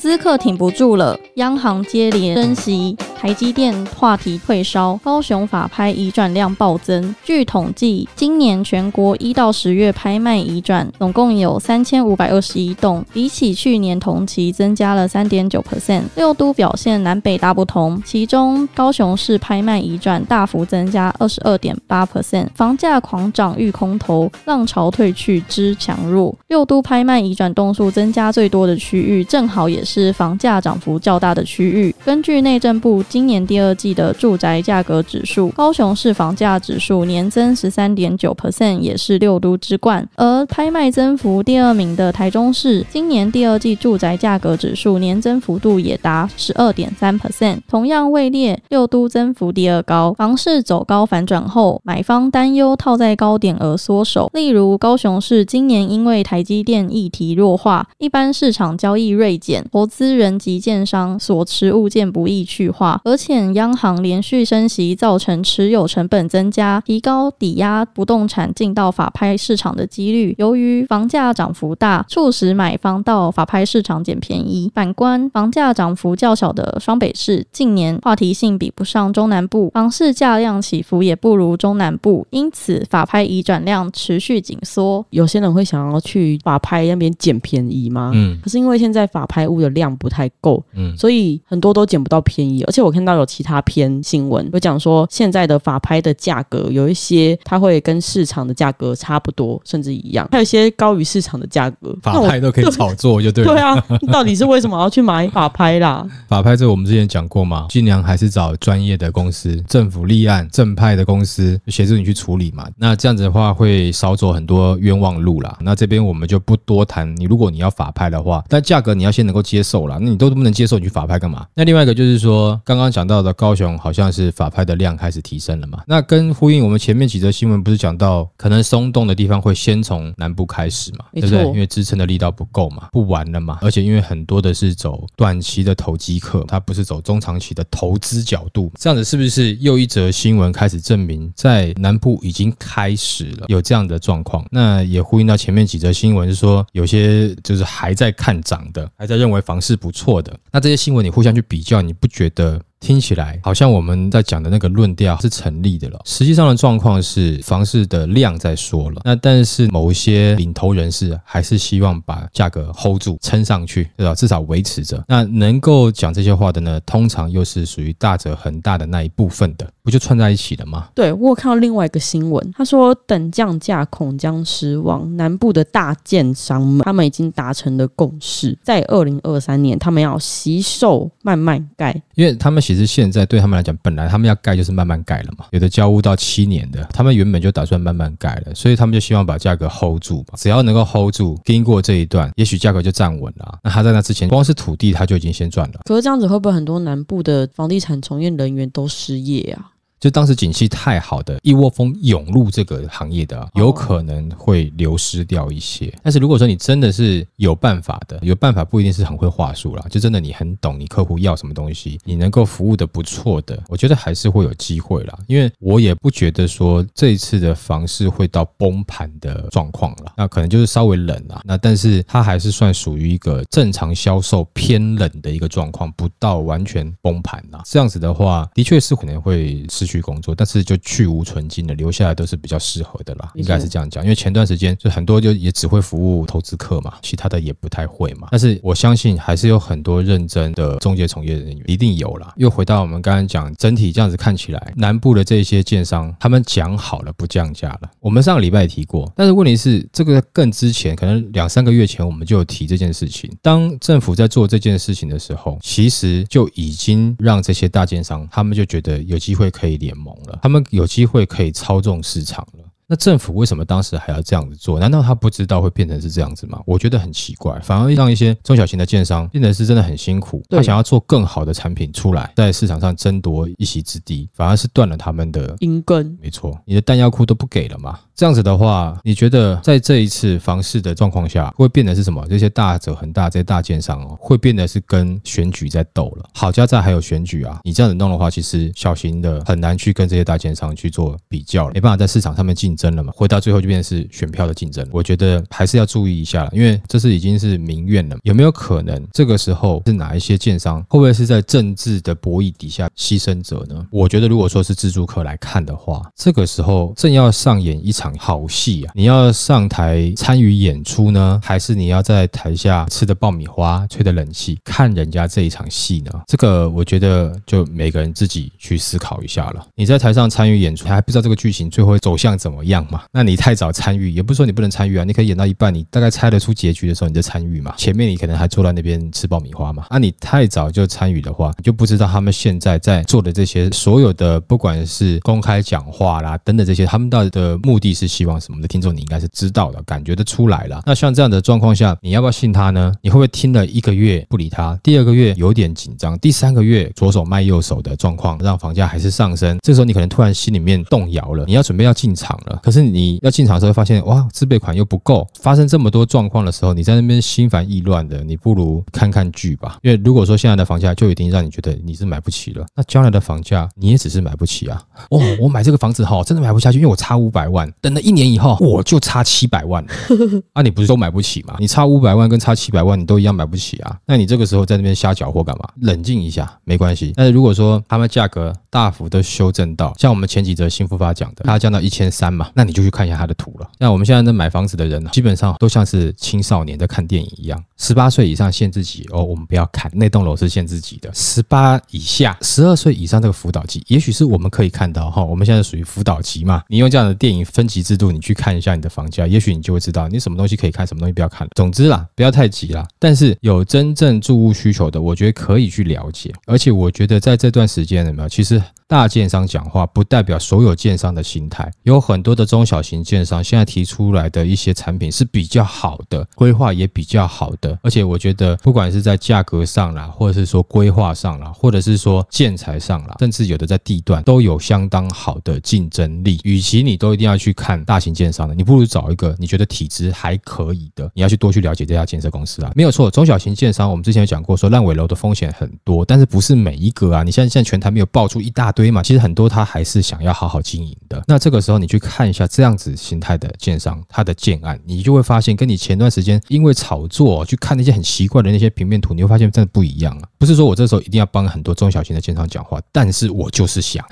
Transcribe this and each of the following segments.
资客挺不住了，央行接连升息。台积电话题退烧，高雄法拍移转量暴增。据统计，今年全国一到十月拍卖移转，总共有三千五百二十一栋，比起去年同期增加了三点九 percent。六都表现南北大不同，其中高雄市拍卖移转大幅增加二十二点八 percent，房价狂涨遇空头，浪潮退去知强弱。六都拍卖移转栋数增加最多的区域，正好也是房价涨幅较大的区域。根据内政部。今年第二季的住宅价格指数，高雄市房价指数年增十三点九 percent，也是六都之冠。而拍卖增幅第二名的台中市，今年第二季住宅价格指数年增幅度也达十二点三 percent，同样位列六都增幅第二高。房市走高反转后，买方担忧套在高点而缩手。例如高雄市，今年因为台积电议题弱化，一般市场交易锐减，投资人及建商所持物件不易去化。而且央行连续升息，造成持有成本增加，提高抵押不动产进到法拍市场的几率。由于房价涨幅大，促使买方到法拍市场捡便宜。反观房价涨幅较小的双北市，近年话题性比不上中南部，房市价量起伏也不如中南部，因此法拍移转量持续紧缩。有些人会想要去法拍那边捡便宜吗？嗯，可是因为现在法拍物的量不太够，嗯，所以很多都捡不到便宜。而且我。我看到有其他篇新闻，有讲说现在的法拍的价格有一些，它会跟市场的价格差不多，甚至一样；，还有一些高于市场的价格，法拍都可以炒作，就对。对啊，到底是为什么要去买法拍啦？法拍这我们之前讲过嘛，尽量还是找专业的公司，政府立案正派的公司协助你去处理嘛。那这样子的话，会少走很多冤枉路啦。那这边我们就不多谈。你如果你要法拍的话，但价格你要先能够接受了，那你都不能接受，你去法拍干嘛？那另外一个就是说，刚刚刚讲到的高雄好像是法拍的量开始提升了嘛？那跟呼应我们前面几则新闻，不是讲到可能松动的地方会先从南部开始嘛？对不对？因为支撑的力道不够嘛，不玩了嘛。而且因为很多的是走短期的投机客，他不是走中长期的投资角度，这样子是不是又一则新闻开始证明在南部已经开始了有这样的状况？那也呼应到前面几则新闻，是说有些就是还在看涨的，还在认为房市不错的。那这些新闻你互相去比较，你不觉得？听起来好像我们在讲的那个论调是成立的了。实际上的状况是房市的量在缩了。那但是某一些领头人士还是希望把价格 hold 住，撑上去，对吧？至少维持着。那能够讲这些话的呢，通常又是属于大者恒大的那一部分的，不就串在一起了吗？对我有看到另外一个新闻，他说等降价恐将失望，南部的大建商们他们已经达成了共识，在二零二三年他们要惜售慢慢盖，因为他们。其实现在对他们来讲，本来他们要盖就是慢慢盖了嘛，有的交屋到七年的，他们原本就打算慢慢盖了，所以他们就希望把价格 hold 住嘛，只要能够 hold 住，经过这一段，也许价格就站稳了。那他在那之前，光是土地他就已经先赚了。可是这样子会不会很多南部的房地产从业人员都失业啊？就当时景气太好的一窝蜂涌入这个行业的，有可能会流失掉一些。但是如果说你真的是有办法的，有办法不一定是很会话术啦，就真的你很懂你客户要什么东西，你能够服务的不错的，我觉得还是会有机会啦。因为我也不觉得说这一次的房市会到崩盘的状况了，那可能就是稍微冷啦，那但是它还是算属于一个正常销售偏冷的一个状况，不到完全崩盘啦。这样子的话，的确是可能会失。去工作，但是就去无存金的，留下来都是比较适合的啦，应该是这样讲。因为前段时间就很多就也只会服务投资客嘛，其他的也不太会嘛。但是我相信还是有很多认真的中介从业人员一定有啦。又回到我们刚刚讲整体这样子看起来，南部的这些建商他们讲好了不降价了。我们上个礼拜也提过，但是问题是这个更之前可能两三个月前我们就有提这件事情。当政府在做这件事情的时候，其实就已经让这些大建商他们就觉得有机会可以。联盟了，他们有机会可以操纵市场。那政府为什么当时还要这样子做？难道他不知道会变成是这样子吗？我觉得很奇怪，反而让一些中小型的建商变得是真的很辛苦。他想要做更好的产品出来，在市场上争夺一席之地，反而是断了他们的阴根。没错，你的弹药库都不给了嘛。这样子的话，你觉得在这一次房市的状况下，会变得是什么？这些大者很大，这些大建商哦，会变得是跟选举在斗了。好家债还有选举啊，你这样子弄的话，其实小型的很难去跟这些大建商去做比较，没办法在市场上面争。争了吗？回到最后就变成是选票的竞争我觉得还是要注意一下了，因为这是已经是民怨了。有没有可能这个时候是哪一些建商会不会是在政治的博弈底下牺牲者呢？我觉得如果说是自助客来看的话，这个时候正要上演一场好戏啊！你要上台参与演出呢，还是你要在台下吃的爆米花、吹的冷气看人家这一场戏呢？这个我觉得就每个人自己去思考一下了。你在台上参与演出，还不知道这个剧情最后走向怎么样。样嘛？那你太早参与，也不是说你不能参与啊。你可以演到一半，你大概猜得出结局的时候，你就参与嘛。前面你可能还坐在那边吃爆米花嘛。那你太早就参与的话，你就不知道他们现在在做的这些所有的，不管是公开讲话啦，等等这些，他们到底的目的是希望什么的听众，你应该是知道的，感觉得出来了。那像这样的状况下，你要不要信他呢？你会不会听了一个月不理他，第二个月有点紧张，第三个月左手卖右手的状况，让房价还是上升，这时候你可能突然心里面动摇了，你要准备要进场了。可是你要进场的时候，发现哇，自备款又不够，发生这么多状况的时候，你在那边心烦意乱的，你不如看看剧吧。因为如果说现在的房价就已经让你觉得你是买不起了，那将来的房价你也只是买不起啊。哦，我买这个房子哈，真的买不下去，因为我差五百万。等了一年以后，我就差七百万。啊，你不是都买不起吗？你差五百万跟差七百万，你都一样买不起啊。那你这个时候在那边瞎搅和干嘛？冷静一下，没关系。但是如果说他们价格大幅的修正到，像我们前几则新复发讲的，它降到一千三。那你就去看一下他的图了。那我们现在在买房子的人呢，基本上都像是青少年在看电影一样，十八岁以上限制级哦，我们不要看那栋楼是限制级的。十八以下，十二岁以上这个辅导级，也许是我们可以看到哈。我们现在属于辅导级嘛？你用这样的电影分级制度，你去看一下你的房价，也许你就会知道你什么东西可以看，什么东西不要看。总之啦，不要太急啦。但是有真正住屋需求的，我觉得可以去了解。而且我觉得在这段时间里面，其实大建商讲话不代表所有建商的心态，有很多。的中小型建商现在提出来的一些产品是比较好的，规划也比较好的，而且我觉得不管是在价格上啦，或者是说规划上啦，或者是说建材上啦，甚至有的在地段都有相当好的竞争力。与其你都一定要去看大型建商的，你不如找一个你觉得体质还可以的，你要去多去了解这家建设公司啊。没有错，中小型建商我们之前有讲过，说烂尾楼的风险很多，但是不是每一个啊？你现在现在全台没有爆出一大堆嘛？其实很多他还是想要好好经营的。那这个时候你去看。看一下这样子形态的建商，它的建案，你就会发现，跟你前段时间因为炒作去看那些很奇怪的那些平面图，你会发现真的不一样啊！不是说我这时候一定要帮很多中小型的建商讲话，但是我就是想，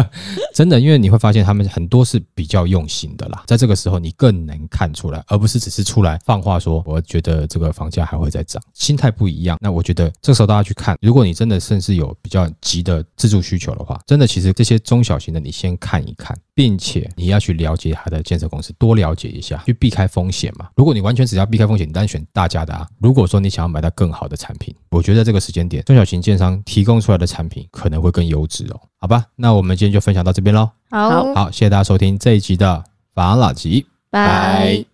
真的，因为你会发现他们很多是比较用心的啦，在这个时候你更能看出来，而不是只是出来放话说，我觉得这个房价还会再涨，心态不一样。那我觉得这时候大家去看，如果你真的甚至有比较急的自住需求的话，真的其实这些中小型的你先看一看，并且你要去了解他的建设公司，多了解一下，去避开风险嘛。如果你完全只要避开风险，你当然选大家的啊。如果说你想要买到更好的产品，我觉得这个时间点，中小型建商提供出来的产品可能会更优质哦。好吧，那我们今天就分享到这边喽。好好，谢谢大家收听这一集的法拉吉，拜。